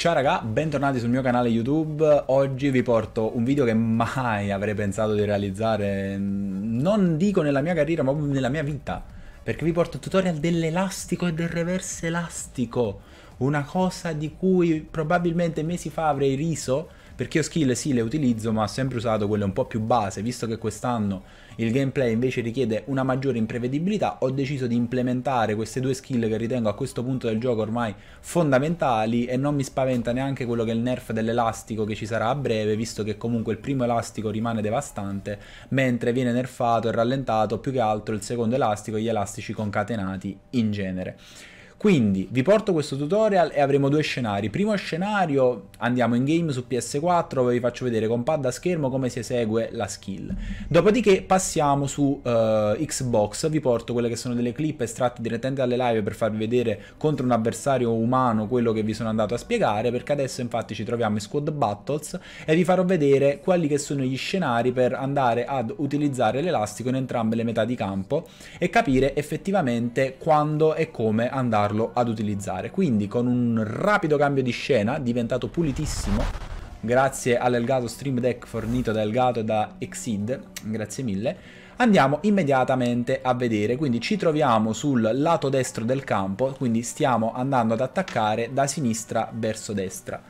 Ciao raga, bentornati sul mio canale YouTube. Oggi vi porto un video che mai avrei pensato di realizzare, non dico nella mia carriera, ma proprio nella mia vita. Perché vi porto il tutorial dell'elastico e del reverse elastico. Una cosa di cui probabilmente mesi fa avrei riso, perché io skill sì le utilizzo ma ho sempre usato quelle un po' più base, visto che quest'anno il gameplay invece richiede una maggiore imprevedibilità, ho deciso di implementare queste due skill che ritengo a questo punto del gioco ormai fondamentali e non mi spaventa neanche quello che è il nerf dell'elastico che ci sarà a breve, visto che comunque il primo elastico rimane devastante, mentre viene nerfato e rallentato più che altro il secondo elastico e gli elastici concatenati in genere. Quindi vi porto questo tutorial e avremo due scenari. Primo scenario andiamo in game su PS4 dove vi faccio vedere con pad a schermo come si esegue la skill. Dopodiché passiamo su uh, Xbox, vi porto quelle che sono delle clip estratte direttamente dalle live per farvi vedere contro un avversario umano quello che vi sono andato a spiegare perché adesso infatti ci troviamo in squad battles e vi farò vedere quelli che sono gli scenari per andare ad utilizzare l'elastico in entrambe le metà di campo e capire effettivamente quando e come andarlo aiutarlo ad utilizzare. Quindi con un rapido cambio di scena, diventato pulitissimo, grazie all'Elgato Stream Deck fornito da Elgato e da Exid, grazie mille, andiamo immediatamente a vedere. Quindi ci troviamo sul lato destro del campo, quindi stiamo andando ad attaccare da sinistra verso destra.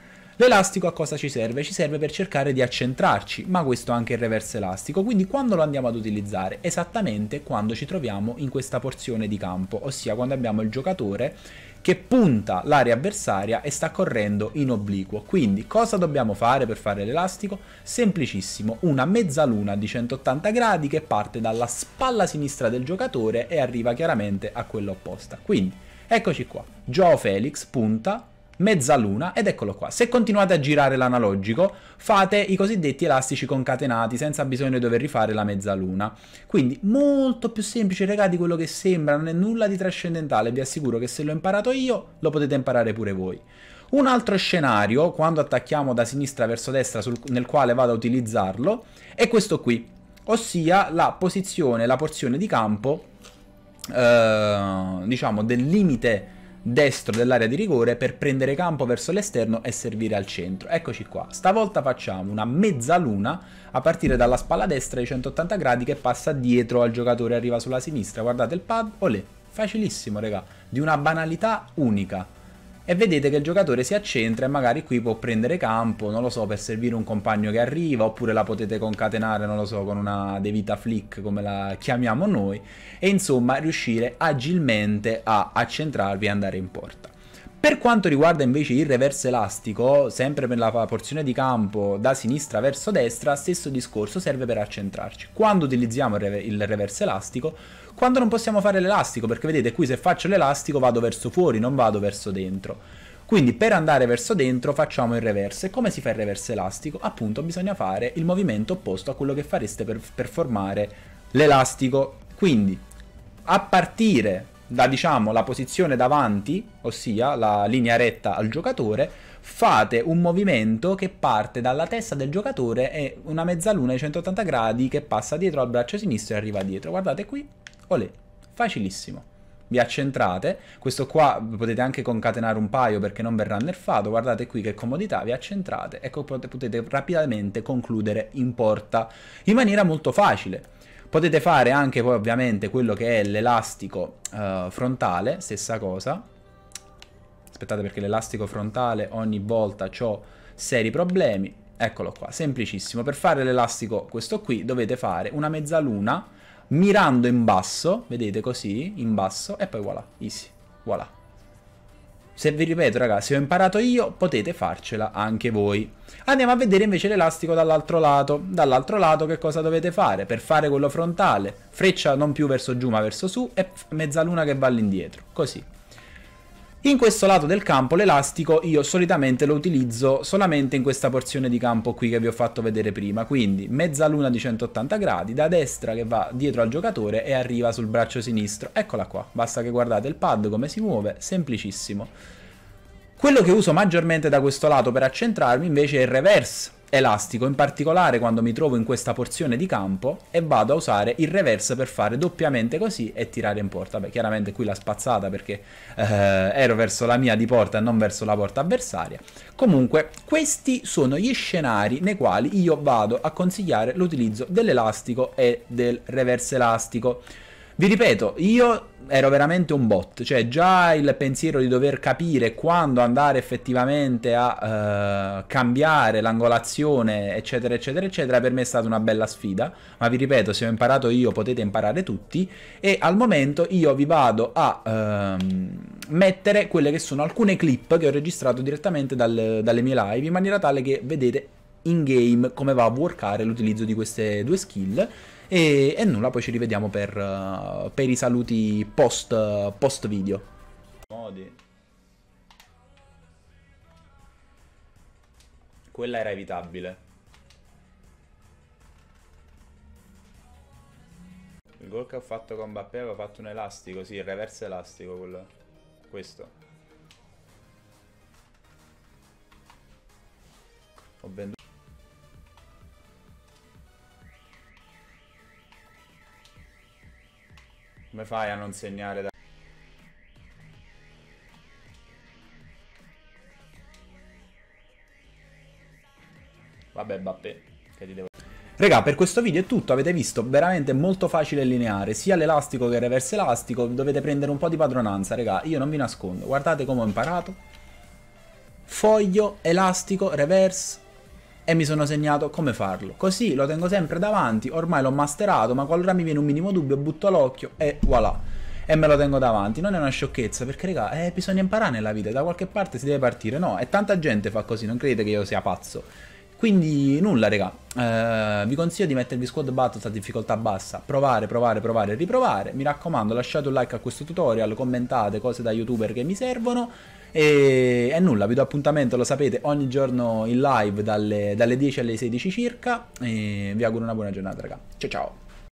L'elastico a cosa ci serve? Ci serve per cercare di accentrarci, ma questo anche il reverse elastico, quindi quando lo andiamo ad utilizzare? Esattamente quando ci troviamo in questa porzione di campo, ossia quando abbiamo il giocatore che punta l'area avversaria e sta correndo in obliquo. Quindi cosa dobbiamo fare per fare l'elastico? Semplicissimo, una mezzaluna di 180 gradi che parte dalla spalla sinistra del giocatore e arriva chiaramente a quella opposta. Quindi eccoci qua, Joao Felix punta mezzaluna ed eccolo qua. Se continuate a girare l'analogico fate i cosiddetti elastici concatenati senza bisogno di dover rifare la mezzaluna. Quindi molto più semplice regà di quello che sembra, non è nulla di trascendentale, vi assicuro che se l'ho imparato io lo potete imparare pure voi. Un altro scenario, quando attacchiamo da sinistra verso destra sul, nel quale vado a utilizzarlo, è questo qui, ossia la posizione, la porzione di campo, eh, diciamo, del limite destro dell'area di rigore per prendere campo verso l'esterno e servire al centro. Eccoci qua. Stavolta facciamo una mezzaluna a partire dalla spalla destra di 180 gradi che passa dietro al giocatore arriva sulla sinistra. Guardate il pad, olè, facilissimo, raga, di una banalità unica e vedete che il giocatore si accentra e magari qui può prendere campo, non lo so, per servire un compagno che arriva, oppure la potete concatenare, non lo so, con una devita flick come la chiamiamo noi, e insomma riuscire agilmente a accentrarvi e andare in porta. Per quanto riguarda invece il reverse elastico, sempre per la porzione di campo da sinistra verso destra, stesso discorso serve per accentrarci. Quando utilizziamo il reverse elastico? Quando non possiamo fare l'elastico, perché vedete qui se faccio l'elastico vado verso fuori, non vado verso dentro. Quindi per andare verso dentro facciamo il reverse. E Come si fa il reverse elastico? Appunto bisogna fare il movimento opposto a quello che fareste per, per formare l'elastico. Quindi a partire da diciamo la posizione davanti, ossia la linea retta al giocatore, fate un movimento che parte dalla testa del giocatore e una mezzaluna di 180 gradi che passa dietro al braccio sinistro e arriva dietro. Guardate qui, olè, facilissimo. Vi accentrate, questo qua potete anche concatenare un paio perché non verrà nerfato, guardate qui che comodità, vi accentrate, ecco potete rapidamente concludere in porta in maniera molto facile. Potete fare anche poi ovviamente quello che è l'elastico uh, frontale, stessa cosa. Aspettate perché l'elastico frontale ogni volta ho seri problemi. Eccolo qua, semplicissimo. Per fare l'elastico questo qui dovete fare una mezzaluna mirando in basso, vedete così, in basso, e poi voilà, easy, voilà. Se vi ripeto ragazzi, se ho imparato io, potete farcela anche voi. Andiamo a vedere invece l'elastico dall'altro lato. Dall'altro lato che cosa dovete fare? Per fare quello frontale, freccia non più verso giù ma verso su e mezzaluna che va all'indietro, così. In questo lato del campo l'elastico io solitamente lo utilizzo solamente in questa porzione di campo qui che vi ho fatto vedere prima, quindi mezzaluna di 180 gradi da destra che va dietro al giocatore e arriva sul braccio sinistro, eccola qua, basta che guardate il pad come si muove, semplicissimo. Quello che uso maggiormente da questo lato per accentrarmi invece è il reverse, elastico, in particolare quando mi trovo in questa porzione di campo e vado a usare il reverse per fare doppiamente così e tirare in porta. Beh, chiaramente qui la spazzata perché eh, ero verso la mia di porta e non verso la porta avversaria. Comunque, questi sono gli scenari nei quali io vado a consigliare l'utilizzo dell'elastico e del reverse elastico. Vi ripeto, io ero veramente un bot, cioè già il pensiero di dover capire quando andare effettivamente a uh, cambiare l'angolazione, eccetera, eccetera, eccetera, per me è stata una bella sfida, ma vi ripeto, se ho imparato io potete imparare tutti e al momento io vi vado a uh, mettere quelle che sono alcune clip che ho registrato direttamente dal, dalle mie live in maniera tale che vedete in game come va a workare l'utilizzo di queste due skill. E, e nulla, poi ci rivediamo per, eh, per i saluti post, post video. Modi. Quella era evitabile. Il gol che ho fatto con Mbappé avevo fatto un elastico, sì, il reverse elastico quello. Questo. Ho venduto. Come fai a non segnare da... Vabbè, Bappé, che ti devo... Raga, per questo video è tutto, avete visto, veramente molto facile lineare, sia l'elastico che il reverse elastico, dovete prendere un po' di padronanza, regà, io non vi nascondo, guardate come ho imparato, foglio, elastico, reverse, e mi sono segnato come farlo. Così lo tengo sempre davanti, ormai l'ho masterato, ma qualora mi viene un minimo dubbio butto l'occhio e voilà. E me lo tengo davanti, non è una sciocchezza, perché raga, eh, bisogna imparare nella vita, da qualche parte si deve partire, no? E tanta gente fa così, non credete che io sia pazzo. Quindi nulla raga, eh, vi consiglio di mettervi squad battles a difficoltà bassa, provare, provare, provare riprovare. Mi raccomando lasciate un like a questo tutorial, commentate cose da youtuber che mi servono e, e, nulla, vi do appuntamento, lo sapete, ogni giorno in live dalle, dalle 10 alle 16 circa. E vi auguro una buona giornata, ragazzi. Ciao ciao.